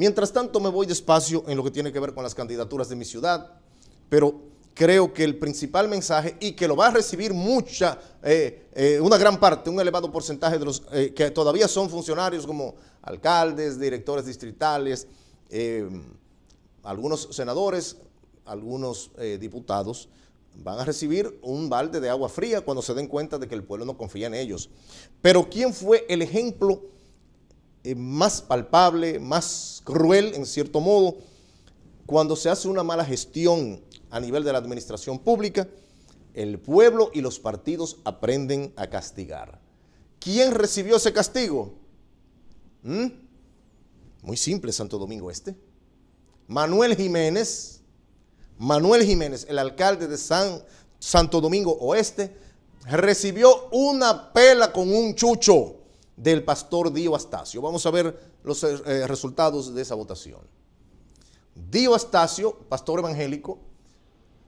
Mientras tanto, me voy despacio en lo que tiene que ver con las candidaturas de mi ciudad, pero creo que el principal mensaje y que lo va a recibir mucha, eh, eh, una gran parte, un elevado porcentaje de los eh, que todavía son funcionarios como alcaldes, directores distritales, algunos senadores, algunos diputados, van a recibir un balde de agua fría cuando se den cuenta de que el pueblo no confía en ellos. Pero ¿quién fue el ejemplo? Eh, más palpable, más cruel en cierto modo, cuando se hace una mala gestión a nivel de la administración pública, el pueblo y los partidos aprenden a castigar. ¿Quién recibió ese castigo? ¿Mm? Muy simple, Santo Domingo Este. Manuel Jiménez, Manuel Jiménez, el alcalde de San, Santo Domingo Oeste, recibió una pela con un chucho del pastor Dio Astacio. Vamos a ver los eh, eh, resultados de esa votación. Dio Astacio, pastor evangélico,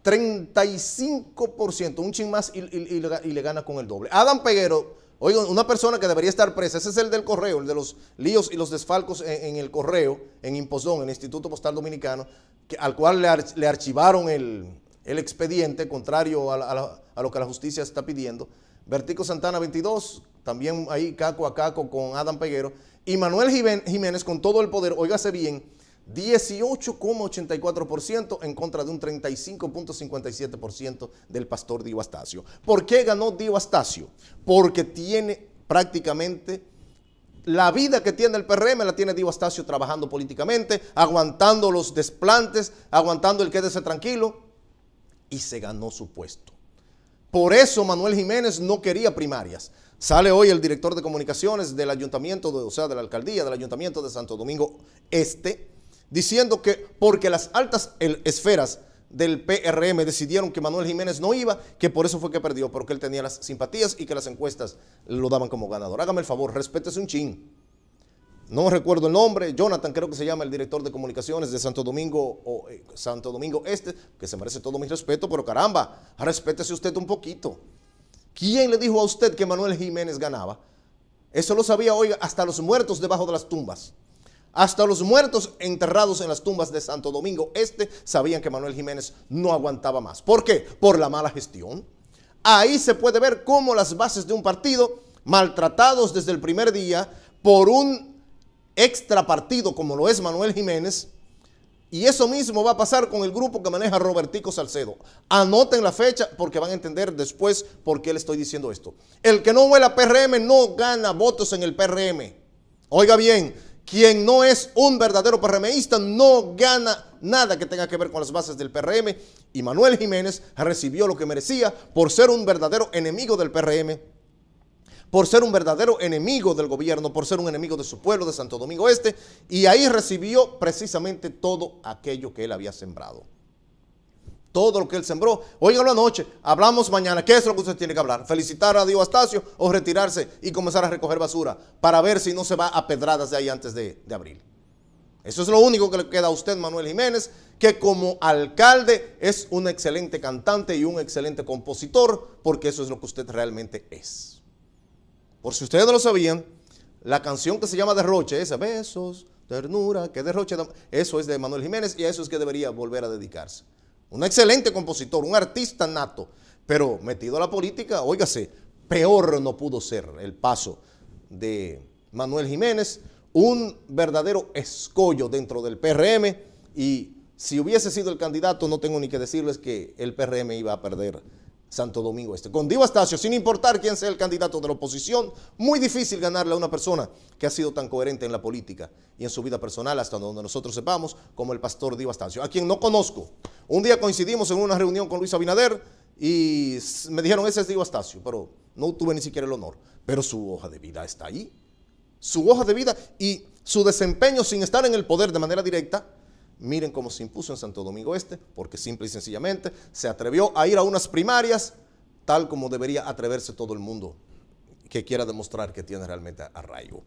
35%, un chin más y, le gana con el doble. Adam Peguero, oiga, una persona que debería estar presa, ese es el del correo, el de los líos y los desfalcos en, el correo, en Impozón, en el Instituto Postal Dominicano, al cual le, archivaron el, expediente, contrario a, a lo que la justicia está pidiendo. Vertico Santana 22, también ahí caco a caco con Adam Peguero, y Manuel Jiménez con todo el poder, óigase bien, 18,84% en contra de un 35,57% del pastor Dio Astacio. ¿Por qué ganó Dio Astacio? Porque tiene prácticamente la vida que tiene el PRM la tiene Dio Astacio trabajando políticamente, aguantando los desplantes, aguantando el quédese tranquilo y se ganó su puesto. Por eso Manuel Jiménez no quería primarias. Sale hoy el director de comunicaciones del ayuntamiento, de, o sea, de la alcaldía del ayuntamiento de Santo Domingo Este, diciendo que porque las altas esferas del PRM decidieron que Manuel Jiménez no iba, que por eso fue que perdió, porque él tenía las simpatías y que las encuestas lo daban como ganador. Hágame el favor, respétese un chin no recuerdo el nombre, Jonathan creo que se llama el director de comunicaciones de Santo Domingo o eh, Santo Domingo Este, que se merece todo mi respeto, pero caramba, respétese usted un poquito. ¿Quién le dijo a usted que Manuel Jiménez ganaba? Eso lo sabía, hoy hasta los muertos debajo de las tumbas. Hasta los muertos enterrados en las tumbas de Santo Domingo Este sabían que Manuel Jiménez no aguantaba más. ¿Por qué? Por la mala gestión. Ahí se puede ver cómo las bases de un partido, maltratados desde el primer día por un extrapartido como lo es Manuel Jiménez. Y eso mismo va a pasar con el grupo que maneja Robertico Salcedo. Anoten la fecha porque van a entender después por qué le estoy diciendo esto. El que no vuela PRM no gana votos en el PRM. Oiga bien, quien no es un verdadero PRMista no gana nada que tenga que ver con las bases del PRM. Y Manuel Jiménez recibió lo que merecía por ser un verdadero enemigo del PRM por ser un verdadero enemigo del gobierno, por ser un enemigo de su pueblo, de Santo Domingo Este, y ahí recibió precisamente todo aquello que él había sembrado. Todo lo que él sembró. la noche, hablamos mañana. ¿Qué es lo que usted tiene que hablar? ¿Felicitar a Dios Astacio o retirarse y comenzar a recoger basura para ver si no se va a pedradas de ahí antes de, de abril? Eso es lo único que le queda a usted, Manuel Jiménez, que como alcalde es un excelente cantante y un excelente compositor, porque eso es lo que usted realmente es. Por si ustedes no lo sabían, la canción que se llama Derroche, esa, besos, ternura, que derroche, eso es de Manuel Jiménez y a eso es que debería volver a dedicarse. Un excelente compositor, un artista nato, pero metido a la política, oígase, peor no pudo ser el paso de Manuel Jiménez, un verdadero escollo dentro del PRM y si hubiese sido el candidato, no tengo ni que decirles que el PRM iba a perder Santo Domingo Este. Con Diva sin importar quién sea el candidato de la oposición, muy difícil ganarle a una persona que ha sido tan coherente en la política y en su vida personal, hasta donde nosotros sepamos, como el pastor Diva Astacio, a quien no conozco. Un día coincidimos en una reunión con Luis Abinader y me dijeron, ese es Diva Astacio, pero no tuve ni siquiera el honor. Pero su hoja de vida está ahí. Su hoja de vida y su desempeño sin estar en el poder de manera directa Miren cómo se impuso en Santo Domingo Este, porque simple y sencillamente se atrevió a ir a unas primarias tal como debería atreverse todo el mundo que quiera demostrar que tiene realmente arraigo.